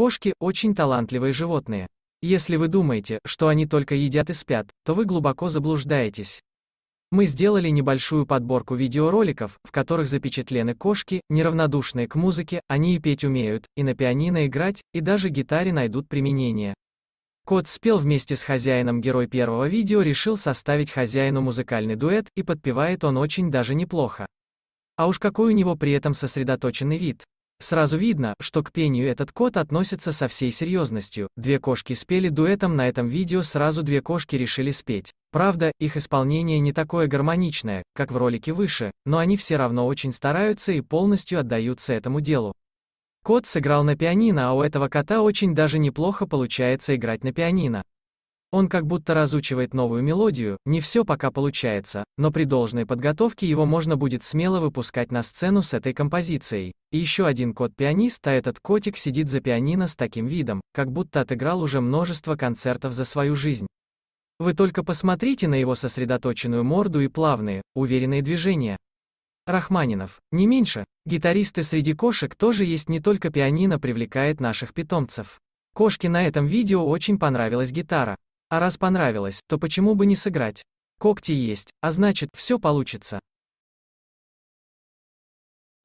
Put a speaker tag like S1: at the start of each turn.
S1: Кошки – очень талантливые животные. Если вы думаете, что они только едят и спят, то вы глубоко заблуждаетесь. Мы сделали небольшую подборку видеороликов, в которых запечатлены кошки, неравнодушные к музыке, они и петь умеют, и на пианино играть, и даже гитаре найдут применение. Кот спел вместе с хозяином герой первого видео решил составить хозяину музыкальный дуэт, и подпевает он очень даже неплохо. А уж какой у него при этом сосредоточенный вид. Сразу видно, что к пению этот кот относится со всей серьезностью. Две кошки спели дуэтом на этом видео, сразу две кошки решили спеть. Правда, их исполнение не такое гармоничное, как в ролике выше, но они все равно очень стараются и полностью отдаются этому делу. Кот сыграл на пианино, а у этого кота очень даже неплохо получается играть на пианино. Он как будто разучивает новую мелодию, не все пока получается, но при должной подготовке его можно будет смело выпускать на сцену с этой композицией. И еще один кот-пианист, а этот котик сидит за пианино с таким видом, как будто отыграл уже множество концертов за свою жизнь. Вы только посмотрите на его сосредоточенную морду и плавные, уверенные движения. Рахманинов, не меньше, гитаристы среди кошек тоже есть не только пианино привлекает наших питомцев. Кошке на этом видео очень понравилась гитара. А раз понравилась, то почему бы не сыграть? Когти есть, а значит, все получится.